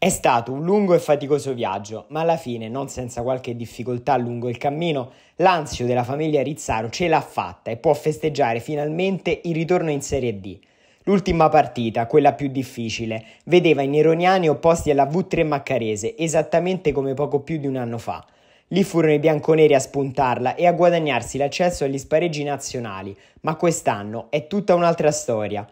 È stato un lungo e faticoso viaggio, ma alla fine, non senza qualche difficoltà lungo il cammino, l'ansio della famiglia Rizzaro ce l'ha fatta e può festeggiare finalmente il ritorno in Serie D. L'ultima partita, quella più difficile, vedeva i neroniani opposti alla V3 Maccarese, esattamente come poco più di un anno fa. Lì furono i bianconeri a spuntarla e a guadagnarsi l'accesso agli spareggi nazionali, ma quest'anno è tutta un'altra storia.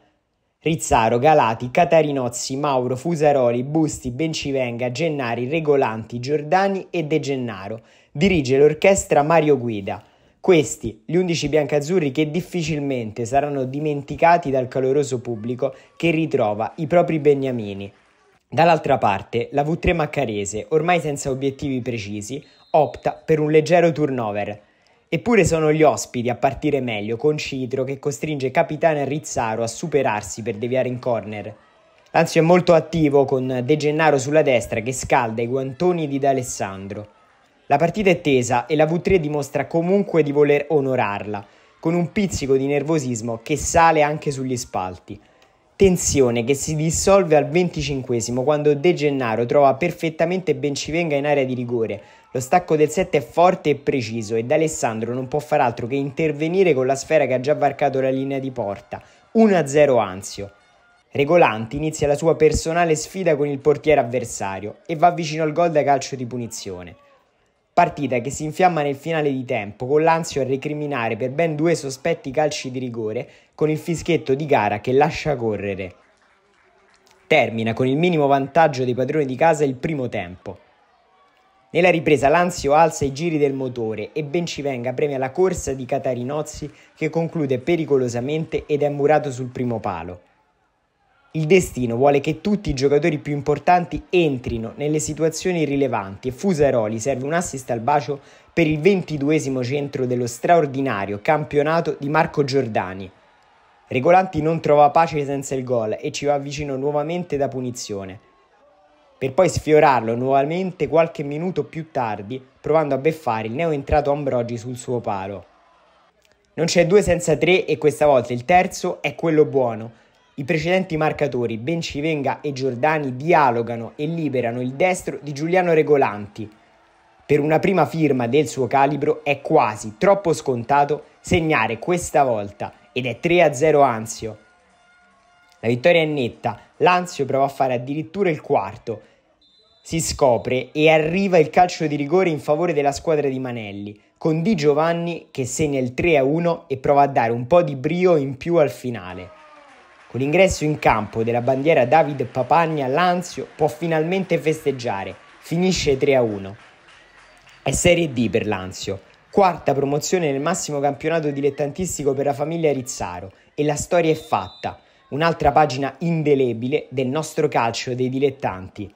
Rizzaro, Galati, Catarinozzi, Mauro, Fusaroli, Busti, Bencivenga, Gennari, Regolanti, Giordani e De Gennaro. Dirige l'orchestra Mario Guida. Questi, gli undici biancazzurri che difficilmente saranno dimenticati dal caloroso pubblico che ritrova i propri beniamini. Dall'altra parte, la V3 Maccarese, ormai senza obiettivi precisi, opta per un leggero turnover, Eppure sono gli ospiti a partire meglio, con Citro che costringe Capitano Rizzaro a superarsi per deviare in corner. Lazio è molto attivo con De Gennaro sulla destra che scalda i guantoni di D'Alessandro. La partita è tesa e la V3 dimostra comunque di voler onorarla, con un pizzico di nervosismo che sale anche sugli spalti. Tensione che si dissolve al 25 quando De Gennaro trova perfettamente Bencivenga in area di rigore. Lo stacco del 7 è forte e preciso ed Alessandro non può far altro che intervenire con la sfera che ha già varcato la linea di porta. 1-0 Anzio. Regolanti inizia la sua personale sfida con il portiere avversario e va vicino al gol da calcio di punizione. Partita che si infiamma nel finale di tempo, con l'Anzio a recriminare per ben due sospetti calci di rigore, con il fischietto di gara che lascia correre. Termina con il minimo vantaggio dei padroni di casa il primo tempo. Nella ripresa Lanzio alza i giri del motore e ben ci venga premia la corsa di Catarinozzi che conclude pericolosamente ed è murato sul primo palo. Il destino vuole che tutti i giocatori più importanti entrino nelle situazioni rilevanti e Fusaroli serve un assist al bacio per il ventiduesimo centro dello straordinario campionato di Marco Giordani. Regolanti non trova pace senza il gol e ci va vicino nuovamente da punizione, per poi sfiorarlo nuovamente qualche minuto più tardi provando a beffare il neoentrato Ambrogi sul suo palo. Non c'è due senza tre e questa volta il terzo è quello buono, i precedenti marcatori Bencivenga e Giordani dialogano e liberano il destro di Giuliano Regolanti. Per una prima firma del suo calibro è quasi troppo scontato segnare questa volta ed è 3-0 Anzio. La vittoria è netta, l'Anzio prova a fare addirittura il quarto. Si scopre e arriva il calcio di rigore in favore della squadra di Manelli, con Di Giovanni che segna il 3-1 e prova a dare un po' di brio in più al finale. Con l'ingresso in campo della bandiera David Papagna, Lanzio può finalmente festeggiare. Finisce 3-1. È Serie D per Lanzio, quarta promozione nel massimo campionato dilettantistico per la famiglia Rizzaro e la storia è fatta. Un'altra pagina indelebile del nostro calcio dei dilettanti.